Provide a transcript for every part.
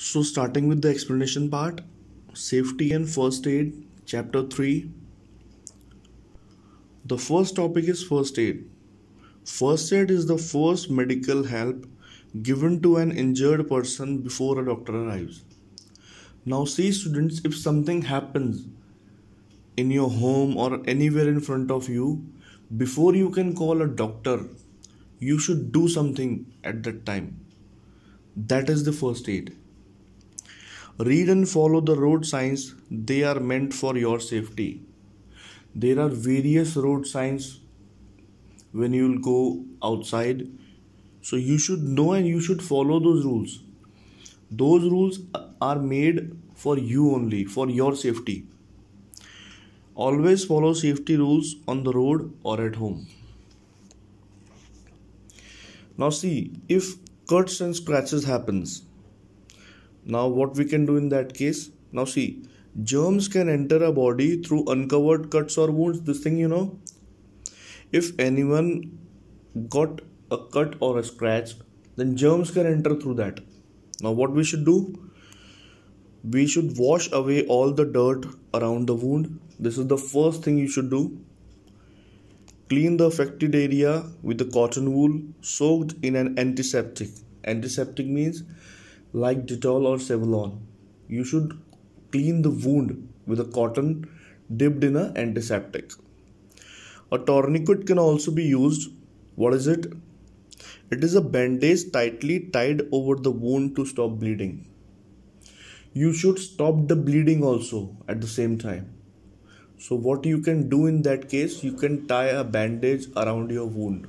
So starting with the explanation part, safety and first aid, chapter 3. The first topic is first aid. First aid is the first medical help given to an injured person before a doctor arrives. Now see students, if something happens in your home or anywhere in front of you, before you can call a doctor, you should do something at that time. That is the first aid. Read and follow the road signs, they are meant for your safety. There are various road signs when you will go outside. So you should know and you should follow those rules. Those rules are made for you only, for your safety. Always follow safety rules on the road or at home. Now see, if cuts and scratches happens, now what we can do in that case? Now see, germs can enter a body through uncovered cuts or wounds. This thing you know. If anyone got a cut or a scratch, then germs can enter through that. Now what we should do? we should wash away all the dirt around the wound. This is the first thing you should do. Clean the affected area with the cotton wool soaked in an antiseptic. Antiseptic means like Dettol or Cevolon. You should clean the wound with a cotton dipped in an antiseptic. A tourniquet can also be used. What is it? It is a bandage tightly tied over the wound to stop bleeding. You should stop the bleeding also at the same time. So, what you can do in that case, you can tie a bandage around your wound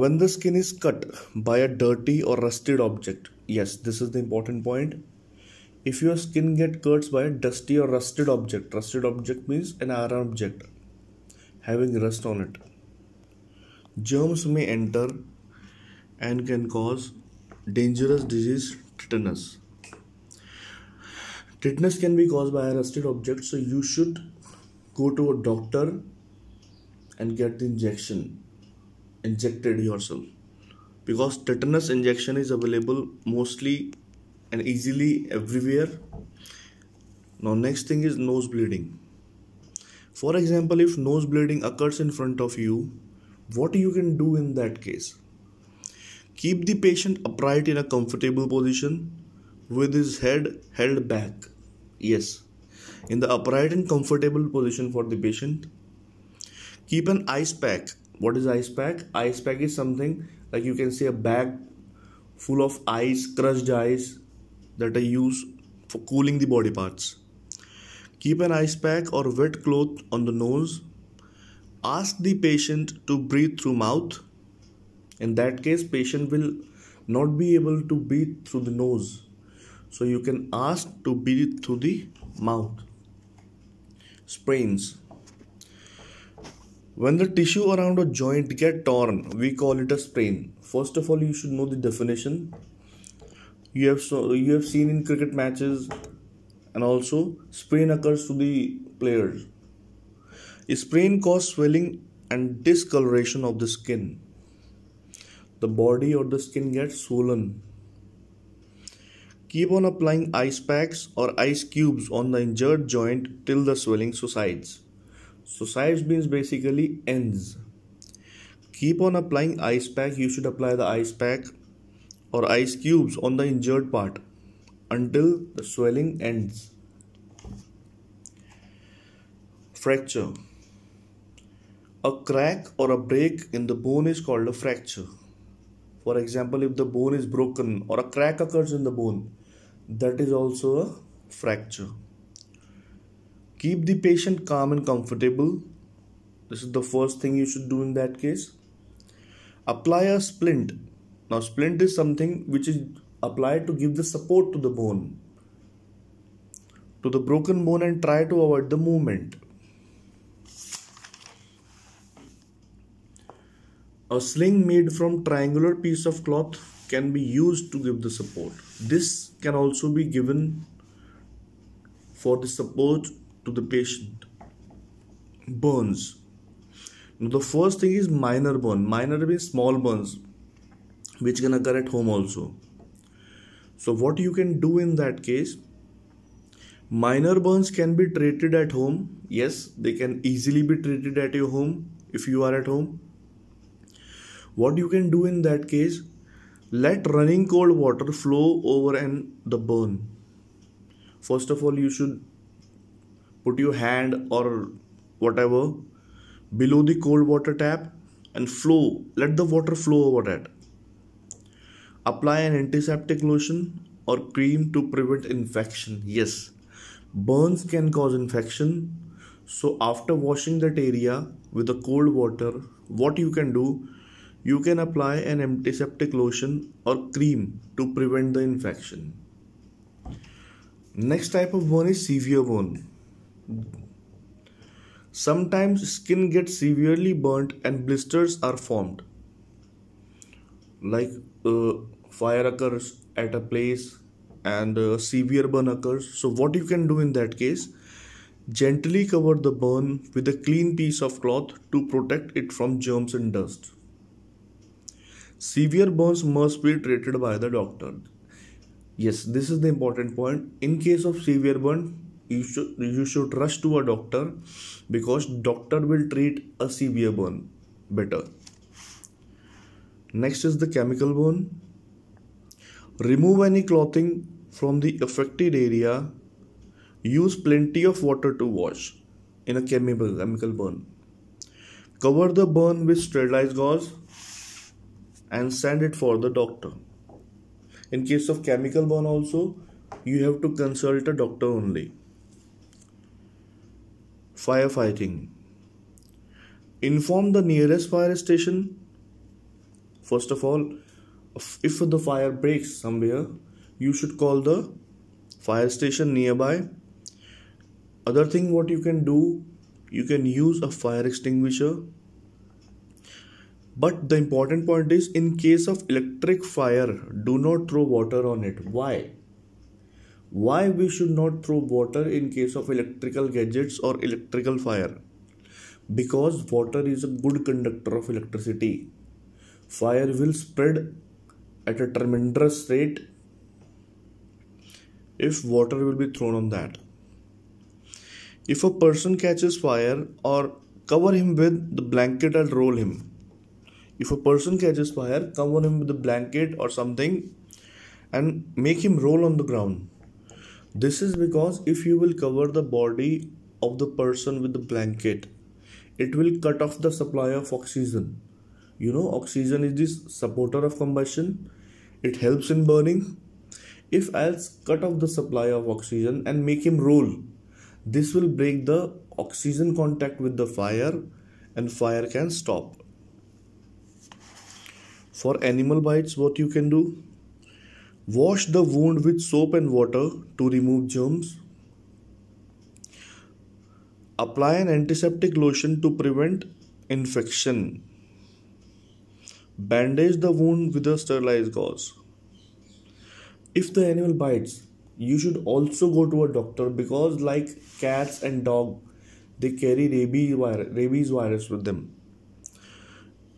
when the skin is cut by a dirty or rusted object yes this is the important point if your skin get cuts by a dusty or rusted object rusted object means an iron object having rust on it germs may enter and can cause dangerous disease tetanus tetanus can be caused by a rusted object so you should go to a doctor and get the injection injected yourself because tetanus injection is available mostly and easily everywhere now next thing is nose bleeding for example if nose bleeding occurs in front of you what you can do in that case keep the patient upright in a comfortable position with his head held back yes in the upright and comfortable position for the patient keep an ice pack what is ice pack ice pack is something like you can say a bag full of ice crushed ice that i use for cooling the body parts keep an ice pack or wet cloth on the nose ask the patient to breathe through mouth in that case patient will not be able to breathe through the nose so you can ask to breathe through the mouth sprains when the tissue around a joint get torn, we call it a sprain. First of all, you should know the definition. You have so you have seen in cricket matches, and also sprain occurs to the players. A sprain causes swelling and discoloration of the skin. The body or the skin gets swollen. Keep on applying ice packs or ice cubes on the injured joint till the swelling subsides size means basically ends. Keep on applying ice pack. You should apply the ice pack or ice cubes on the injured part until the swelling ends. Fracture. A crack or a break in the bone is called a fracture. For example, if the bone is broken or a crack occurs in the bone, that is also a fracture keep the patient calm and comfortable this is the first thing you should do in that case apply a splint now splint is something which is applied to give the support to the bone to the broken bone and try to avoid the movement a sling made from triangular piece of cloth can be used to give the support this can also be given for the support to the patient burns now the first thing is minor burn minor means small burns which can occur at home also so what you can do in that case minor burns can be treated at home yes they can easily be treated at your home if you are at home what you can do in that case let running cold water flow over and the burn first of all you should put your hand or whatever below the cold water tap and flow let the water flow over it apply an antiseptic lotion or cream to prevent infection yes burns can cause infection so after washing that area with the cold water what you can do you can apply an antiseptic lotion or cream to prevent the infection next type of burn is severe burn Sometimes skin gets severely burnt and blisters are formed. Like uh, fire occurs at a place and uh, severe burn occurs. So what you can do in that case, gently cover the burn with a clean piece of cloth to protect it from germs and dust. Severe burns must be treated by the doctor. Yes, this is the important point. In case of severe burn, you should you should rush to a doctor because doctor will treat a severe burn better next is the chemical burn remove any clothing from the affected area use plenty of water to wash in a chemical chemical burn cover the burn with sterilized gauze and send it for the doctor in case of chemical burn also you have to consult a doctor only firefighting inform the nearest fire station first of all if the fire breaks somewhere you should call the fire station nearby other thing what you can do you can use a fire extinguisher but the important point is in case of electric fire do not throw water on it why why we should not throw water in case of electrical gadgets or electrical fire because water is a good conductor of electricity fire will spread at a tremendous rate if water will be thrown on that if a person catches fire or cover him with the blanket and roll him if a person catches fire cover him with a blanket or something and make him roll on the ground this is because if you will cover the body of the person with the blanket, it will cut off the supply of oxygen. You know, oxygen is the supporter of combustion, it helps in burning. If else cut off the supply of oxygen and make him roll, this will break the oxygen contact with the fire and fire can stop. For animal bites, what you can do? Wash the wound with soap and water to remove germs. Apply an antiseptic lotion to prevent infection. Bandage the wound with a sterilized gauze. If the animal bites, you should also go to a doctor because, like cats and dogs, they carry rabies rabies virus with them.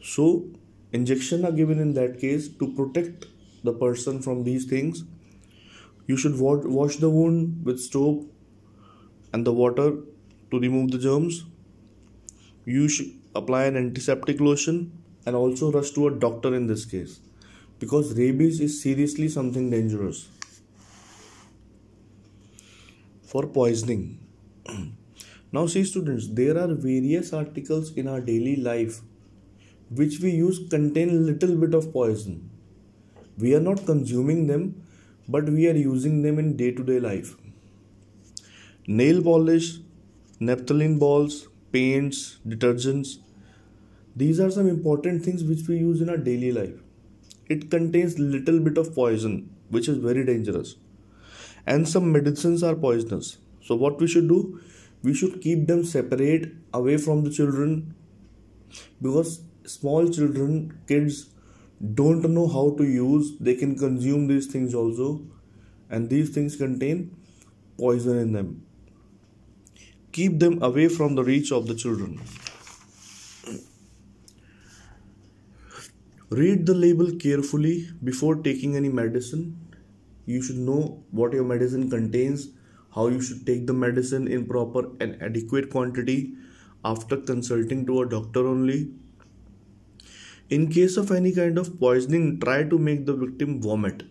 So, injection are given in that case to protect the person from these things. You should wash the wound with soap and the water to remove the germs. You should apply an antiseptic lotion and also rush to a doctor in this case because rabies is seriously something dangerous. For poisoning. now, see, students, there are various articles in our daily life which we use contain little bit of poison we are not consuming them but we are using them in day to day life nail polish naphthalene balls paints detergents these are some important things which we use in our daily life it contains little bit of poison which is very dangerous and some medicines are poisonous so what we should do we should keep them separate away from the children because small children kids don't know how to use they can consume these things also and these things contain poison in them keep them away from the reach of the children read the label carefully before taking any medicine you should know what your medicine contains how you should take the medicine in proper and adequate quantity after consulting to a doctor only in case of any kind of poisoning, try to make the victim vomit.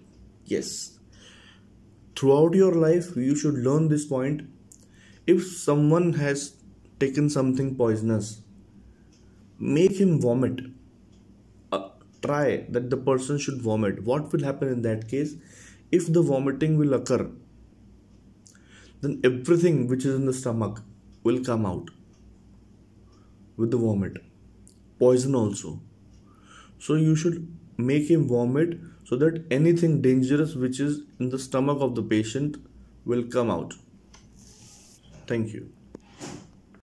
Yes. Throughout your life, you should learn this point. If someone has taken something poisonous, make him vomit. Uh, try that the person should vomit. What will happen in that case? If the vomiting will occur, then everything which is in the stomach will come out with the vomit. Poison also so you should make him vomit so that anything dangerous which is in the stomach of the patient will come out thank you